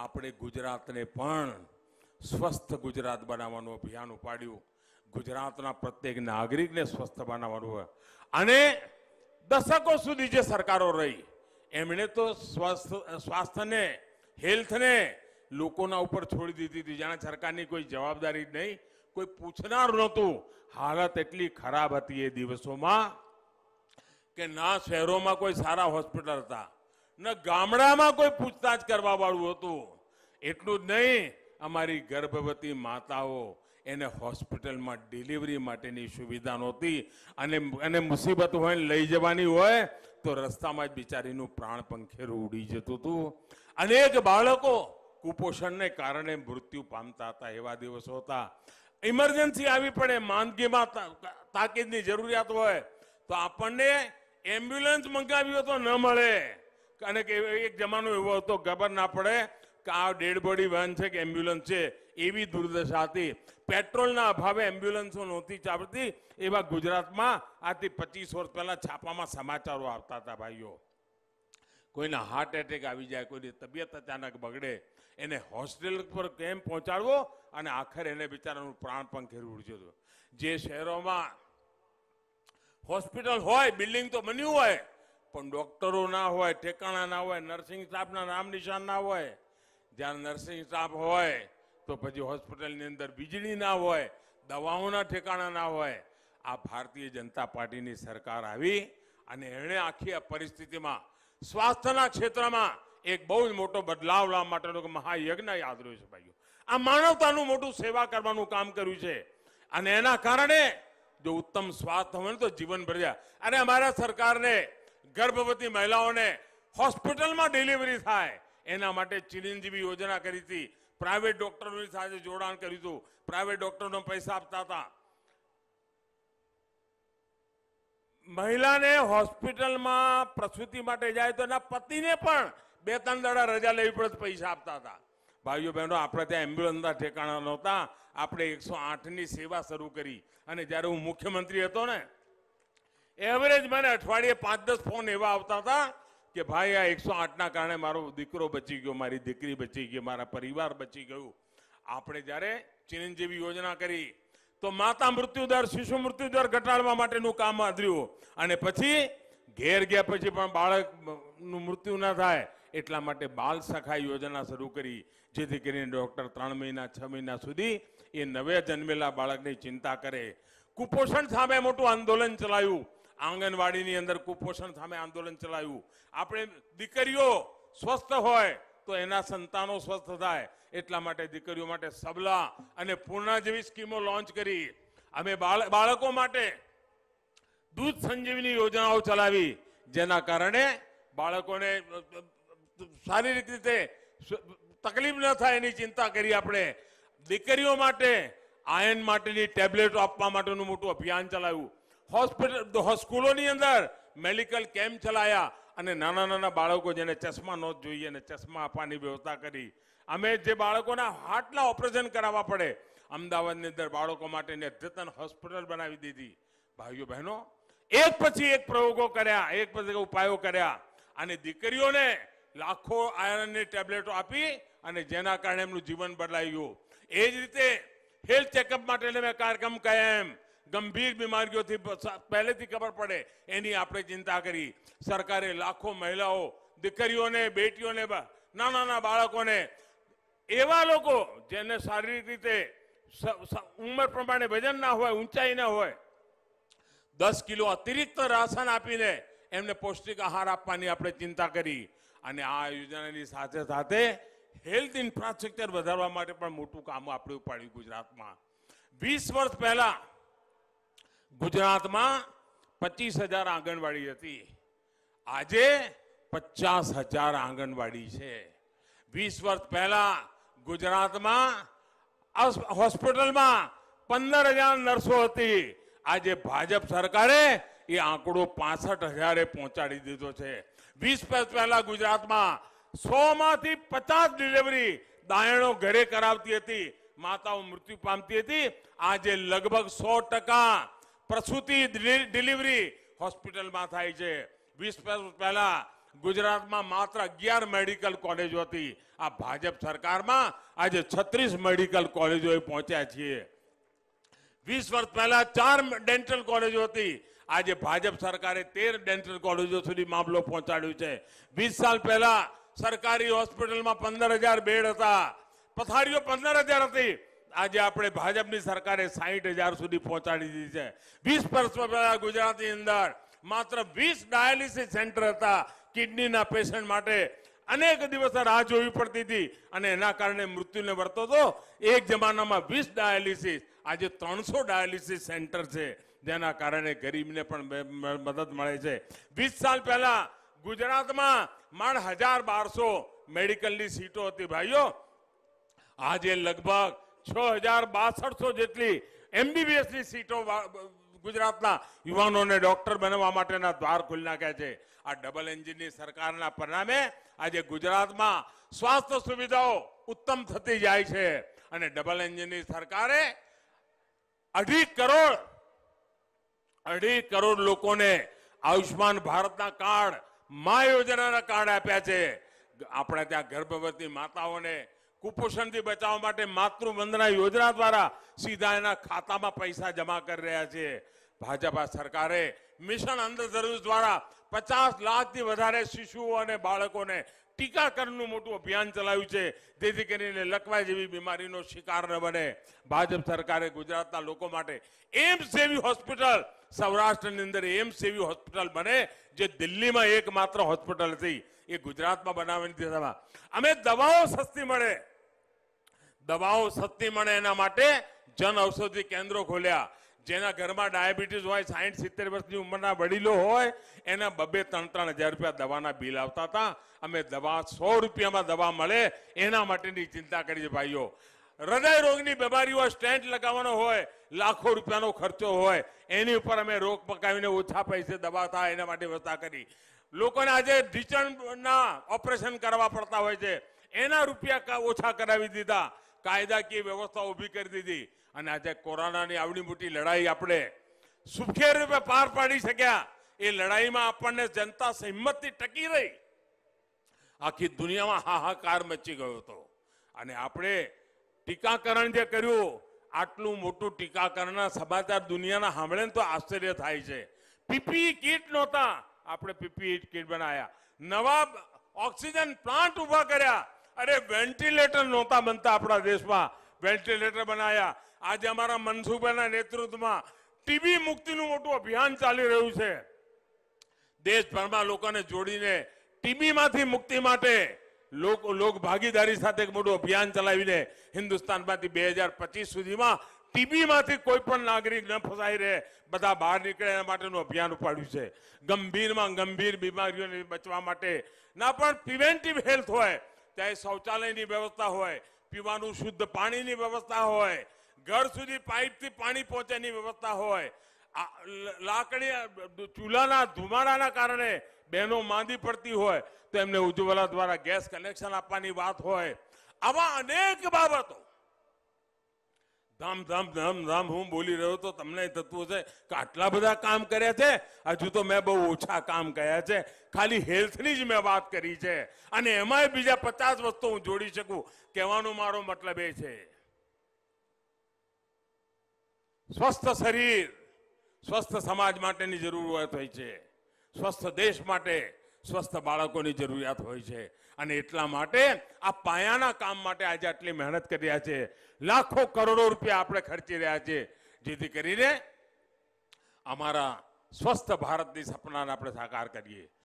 આપણે ગુજરાતને પણ સ્વસ્થ ગુજરાત બનાવવાનું અભિયાન ઉપાડ્યું ગુજરાતના પ્રત્યેક નાગરિકને સ્વસ્થ બનાવવાનું અને દશકો સુધી જે સરકારો રહી એમણે તો સ્વસ્થ સ્વાસ્થ્યને હેલ્થને લોકોના ઉપર છોડી દીધી હતી જાણે સરકારની કોઈ જવાબદારી નહીં કોઈ પૂછનાર નહોતું હાલત એટલી ખરાબ હતી એ દિવસોમાં કે ના શહેરોમાં કોઈ સારા હોસ્પિટલ હતા ન ગામડામાં કોઈ પૂછતાછ કરવા વાળું હતું એટલું જ નહીં અમારી ગર્ભવતી માતાઓ એને હોસ્પિટલમાં ડિલિવરી માટેની સુવિધા નહોતી અને અને મુસીબત હોય લઈ જવાની હોય તો રસ્તામાં જ બિચારીનું પ્રાણ પંખેરું ઉડી જતું હતું અનેક બાળકો કુપોષણને કારણે મૃત્યુ પામતા હતા એવા દિવસો હતા ઇમરજન્સી આવી પડે માંદગીમાં તાકીદની જરૂરિયાત હોય તો આપણને એમ્બ્યુલન્સ મંગાવ્યો તો ન મળે અને કે એક જમાનો એવો હતો ખબર ના પડે કે આ ડેડ બોડી વાન છે કે એમ્બ્યુલન્સ છે એવી દુર્દશા હતી પેટ્રોલના અભાવે એમ્બ્યુલન્સો નહોતી ચાલતી એવા ગુજરાતમાં આથી પચીસ વર્ષ પહેલાં છાપામાં સમાચારો આવતા હતા ભાઈઓ કોઈને હાર્ટ એટેક આવી જાય કોઈની તબિયત અચાનક બગડે એને હોસ્ટેલ પર કેમ પહોંચાડવો અને આખરે એને બિચારાનું પ્રાણ પણ ઘેરવું ઉડજો જે શહેરોમાં હોસ્પિટલ હોય બિલ્ડિંગ તો બન્યું હોય પણ ડૉક્ટરો ના હોય ઠેકાણા ના હોય નર્સિંગ સ્ટાફના નામ નિશાન ના હોય જ્યાં નર્સિંગ સ્ટાફ હોય તો પછી હોસ્પિટલની અંદર વીજળી ના હોય દવાઓના ઠેકાણા ના હોય આ ભારતીય જનતા પાર્ટીની સરકાર આવી અને એણે આખી આ પરિસ્થિતિમાં સ્વાસ્થ્યના ક્ષેત્રમાં એક બહુ જ મોટો બદલાવ લાવવા માટેનો મહાયજ્ઞ યાદ રહ્યો છે ભાઈઓ આ માનવતાનું મોટું સેવા કરવાનું કામ કર્યું છે અને એના કારણે જો ઉત્તમ સ્વાસ્થ્ય હોય ને તો જીવન ભર્યા અને અમારા સરકારને ગર્ભવતી મહિલાઓને હોસ્પિટલમાં ડિલિવરી થાય એના માટે ચિરંજીવી યોજના કરી હતી પ્રાઇવેટ ડોક્ટરોની સાથે જોડાણ કર્યું હતું પ્રાઇવેટ ડોક્ટરનો પૈસા આપતા હતા મહિલાને હોસ્પિટલમાં પ્રસૂતિ માટે જાય તો એના પતિને પણ બે ત્રણ દડા રજા લેવી પડે પૈસા આપતા હતા ભાઈઓ બહેનો આપણે ત્યાં એમ્બ્યુલન્સના ઠેકાણા નહોતા આપણે એકસો આઠની સેવા શરૂ કરી અને જ્યારે હું મુખ્યમંત્રી હતો ને એવરેજ મને અઠવાડિયે પાંચ દસ ફોન એવા આવતા હતા કે ભાઈ આ એકસો આઠના કારણે મારો દીકરો બચી ગયો મારી દીકરી બચી ગઈ મારા પરિવાર બચી ગયું આપણે જ્યારે ચિરંજીવી યોજના કરી તો માતા મૃત્યુદર શિશુ મૃત્યુદર ઘટાડવા માટેનું કામ આદર્યું અને પછી ઘેર ગયા પછી પણ બાળકનું મૃત્યુ ના થાય એટલા માટે બાલ સખા યોજના શરૂ કરી જેથી કરીને ડૉક્ટર ત્રણ મહિના છ મહિના સુધી એ નવે જન્મેલા બાળકની ચિંતા કરે કુપોષણ સામે મોટું આંદોલન ચલાવ્યું આંગણવાડીની અંદર કુપોષણ સામે આંદોલન ચલાવ્યું આપણે દીકરીઓ સ્વસ્થ હોય તો એના સંતાનો સ્વસ્થ થાય એટલા માટે દીકરીઓ માટે સબલા અને પૂર્ણા જેવી સ્કીમો લોન્ચ કરી અમે બાળકો માટે દૂધ સંજીવની યોજનાઓ ચલાવી જેના કારણે બાળકોને શારીરિક રીતે તકલીફ ન થાય એની ચિંતા કરી આપણે દીકરીઓ માટે આયન માટેની ટેબ્લેટો આપવા માટેનું મોટું અભિયાન ચલાવ્યું હોસ્પિટલ સ્કૂલોની અંદર મેડિકલ કેમ્પ ચલાયા અને નાના નાના બાળકો જેને ચશ્મા ન જોઈએ અને ચશ્મા આપવાની વ્યવસ્થા કરી અમે જે બાળકોના હાટલા ઓપરેશન કરાવવા પડે અમદાવાદની અંદર બાળકો માટેની અદ્યતન હોસ્પિટલ બનાવી દીધી ભાઈઓ બહેનો એક પછી એક પ્રયોગો કર્યા એક પછી ઉપાયો કર્યા અને દીકરીઓને લાખો આયરનની ટેબ્લેટો આપી અને જેના કારણે એમનું જીવન બદલાઈ ગયું એ જ રીતે હેલ્થ ચેકઅપ માટેને મેં કાર્યક્રમ કહ્યા એમ ગંભીર બીમારીઓથી પહેલેથી ખબર પડે એની આપણે ચિંતા કરી સરકારે લાખો મહિલાઓ દીકરીઓને બેટીઓને નાના નાના બાળકોને એવા લોકો જેને શારીરિક રીતે ઉંમર પ્રમાણે વજન ના હોય ઊંચાઈ ના હોય દસ કિલો અતિરિક્ત રાશન આપીને એમને પૌષ્ટિક આહાર આપવાની આપણે ચિંતા કરી અને આ યોજનાની સાથે સાથે હેલ્થ ઇન્ફ્રાસ્ટ્રક્ચર વધારવા માટે પણ મોટું કામ આપણે ઉપાડ્યું ગુજરાતમાં વીસ વર્ષ પહેલાં ગુજરાતમાં પચીસ હજાર આંગણવાડી હતી આજે પચાસ હજાર આંગણવાડી છે વીસ વર્ષ પહેલા ગુજરાતમાં હોસ્પિટલમાં પંદર હજાર નર્સો હતી આજે ભાજપ સરકારે એ આંકડો પાસઠ હજારે પહોંચાડી દીધો છે વીસ વર્ષ પહેલા ગુજરાતમાં સો માંથી પચાસ ડિલિવરી દાયણો ઘરે કરાવતી હતી માતાઓ મૃત્યુ પામતી હતી આજે લગભગ સો ટકા પ્રસૂતિ ડિલિવરી હોસ્પિટલમાં થાય છે વીસ વર્ષ પહેલા ગુજરાતમાં માત્ર અગિયાર મેડિકલ કોલેજો હતી આ ભાજપ સરકારમાં આજે છત્રીસ મેડિકલ કોલેજો પહોંચ્યા છીએ વીસ વર્ષ પહેલા ચાર ડેન્ટલ કોલેજો હતી આજે ભાજપ સરકારે તેર ડેન્ટલ કોલેજો સુધી મામલો પહોંચાડ્યો છે વીસ સાલ પહેલા સરકારી હોસ્પિટલમાં પંદર બેડ હતા પથારીઓ પંદર હતી આજે આપણે ભાજપની સરકારે સાહીઠ હજાર સુધી પહોંચાડી દીધી છે વીસ વર્ષ પહેલા ગુજરાતની અંદર માત્ર વીસ ડાયાલિસિસ સેન્ટર હતા કિડનીના પેશન્ટ માટે અનેક દિવસ રાહ જોવી પડતી હતી અને એના કારણે મૃત્યુને વર્તો હતો એક જમાનામાં વીસ ડાયાલિસિસ આજે ત્રણસો ડાયાલિસિસ સેન્ટર છે જેના કારણે ગરીબને પણ મદદ મળે છે વીસ સાલ પહેલા ગુજરાતમાં માણ હજાર બારસો મેડિકલની સીટો હતી ભાઈઓ આજે લગભગ છ હજાર બાસઠસો જેટલી એમબીબીએસની સીટો ગુજરાતના યુવાનોને ડોક્ટર બનવા માટેના દ્વાર ખુલી નાખ્યા છે આ ડબલ એન્જિનની સરકારના પરિણામે આજે ગુજરાતમાં સ્વાસ્થ્ય સુવિધાઓ ઉત્તમ થતી જાય છે અને ડબલ એન્જિનની સરકારે અઢી કરોડ અઢી કરોડ લોકોને આયુષ્યમાન ભારતના કાર્ડ મા યોજનાના કાર્ડ આપ્યા છે આપણે ત્યાં ગર્ભવતી માતાઓને કુપોષણથી બચાવવા માટે માતૃવંદના યોજના દ્વારા સીધા એના ખાતામાં પૈસા જમા કરી રહ્યા છે ભાજપા સરકારે મિશન અંધધનુષ દ્વારા પચાસ લાખથી વધારે શિશુઓ અને બાળકોને ટીકાકરણનું મોટું અભિયાન ચલાવ્યું છે જેથી કરીને લકવા જેવી બીમારીનો શિકાર ન બને ભાજપ સરકારે ગુજરાતના લોકો માટે એમ્સ જેવી હોસ્પિટલ સૌરાષ્ટ્રની અંદર એમ્સ જેવી હોસ્પિટલ બને જે દિલ્હીમાં એકમાત્ર હોસ્પિટલ હતી એ ગુજરાતમાં બનાવવાની દિશામાં અમે દવાઓ સસ્તી મળે દવાઓ સસ્તી મળે એના માટે જન ઔષધિ કેન્દ્રો ખોલ્યા જેના ઘરમાં ડાયાબિટીસ હોય સાઠ સિત્તેર વર્ષની ઉંમરના વડીલો હોય એના બબે ત્રણ ત્રણ હજાર રૂપિયા દવાના બિલ આવતા હતા અમે દવા સો રૂપિયામાં દવા મળે એના માટેની ચિંતા કરી છે ભાઈઓ હૃદય રોગની બીમારી હોય સ્ટેન્ટ લગાવવાનો હોય લાખો રૂપિયાનો ખર્ચો હોય એની ઉપર અમે રોગ પકાવીને ઓછા પૈસે દવા થાય એના માટે વ્યવસ્થા કરી લોકોને આજે ઢીચણના ઓપરેશન કરવા પડતા હોય છે એના રૂપિયા ઓછા કરાવી દીધા કાયદાકીય વ્યવસ્થા ઊભી કરી દીધી અને આજે કોરોનાની આવડી મોટી લડાઈ આપણે સુખેર રૂપે પાર પાડી શક્યા એ લડાઈમાં આપણને જનતા સહિંમતથી ટકી રહી આખી દુનિયામાં હાહાકાર મચી ગયો હતો અને આપણે ટીકાકરણ જે કર્યું આટલું મોટું ટીકાકરણના સમાચાર દુનિયાના સાંભળે તો આશ્ચર્ય થાય છે પીપીઈ કીટ નહોતા આપણે પીપીઈ કીટ બનાવ્યા નવા ઓક્સિજન પ્લાન્ટ ઊભા કર્યા અરે વેન્ટિલેટર નહોતા બનતા આપણા દેશમાં વેન્ટિલેટર બનાવ્યા આજે અમારા મનસુબાના નેતૃત્વમાં ટીબી મુક્તિનું મોટું અભિયાન ચાલી રહ્યું છે દેશભરમાં લોકોને જોડીને ટીબીમાંથી મુક્તિ માટે લોક લોક ભાગીદારી સાથે એક મોટું અભિયાન ચલાવીને હિન્દુસ્તાનમાંથી બે હજાર પચીસ સુધીમાં ટીબીમાંથી કોઈ પણ નાગરિક ન ફસાઈ રહે બધા બહાર નીકળે એના માટેનું અભિયાન ઉપાડ્યું છે ગંભીરમાં ગંભીર બીમારીઓને બચવા માટે ના પણ પ્રિવેન્ટિવ હેલ્થ હોય ત્યાં શૌચાલયની વ્યવસ્થા હોય પીવાનું શુદ્ધ પાણીની વ્યવસ્થા હોય ઘર સુધી પાઇપથી પાણી પહોંચેની વ્યવસ્થા હોય લાકડી ચૂલાના ધુમાડાના કારણે બહેનો માંદી પડતી હોય તો એમને ઉજ્જવલા દ્વારા ગેસ કનેક્શન આપવાની વાત હોય આવા અનેક બાબતો ધામ ધામ ધામ ધામ હું બોલી રહ્યો તો તમને થતું હશે કે આટલા બધા કામ કર્યા છે હજુ તો મેં બહુ ઓછા કામ કર્યા છે ખાલી હેલ્થની જ મેં વાત કરી છે અને એમાંય બીજા પચાસ વસ્તુ હું જોડી શકું કહેવાનો મારો મતલબ એ છે સ્વસ્થ શરીર સ્વસ્થ સમાજ માટેની જરૂરિયાત હોય છે સ્વસ્થ દેશ માટે સ્વસ્થ બાળકોની જરૂરિયાત હોય છે અને એટલા માટે આ પાયાના કામ માટે આજે આટલી મહેનત કરી રહ્યા છે લાખો કરોડો રૂપિયા આપણે ખર્ચી રહ્યા છે જેથી કરીને અમારા સ્વસ્થ ભારતની સપનાને આપણે સાકાર કરીએ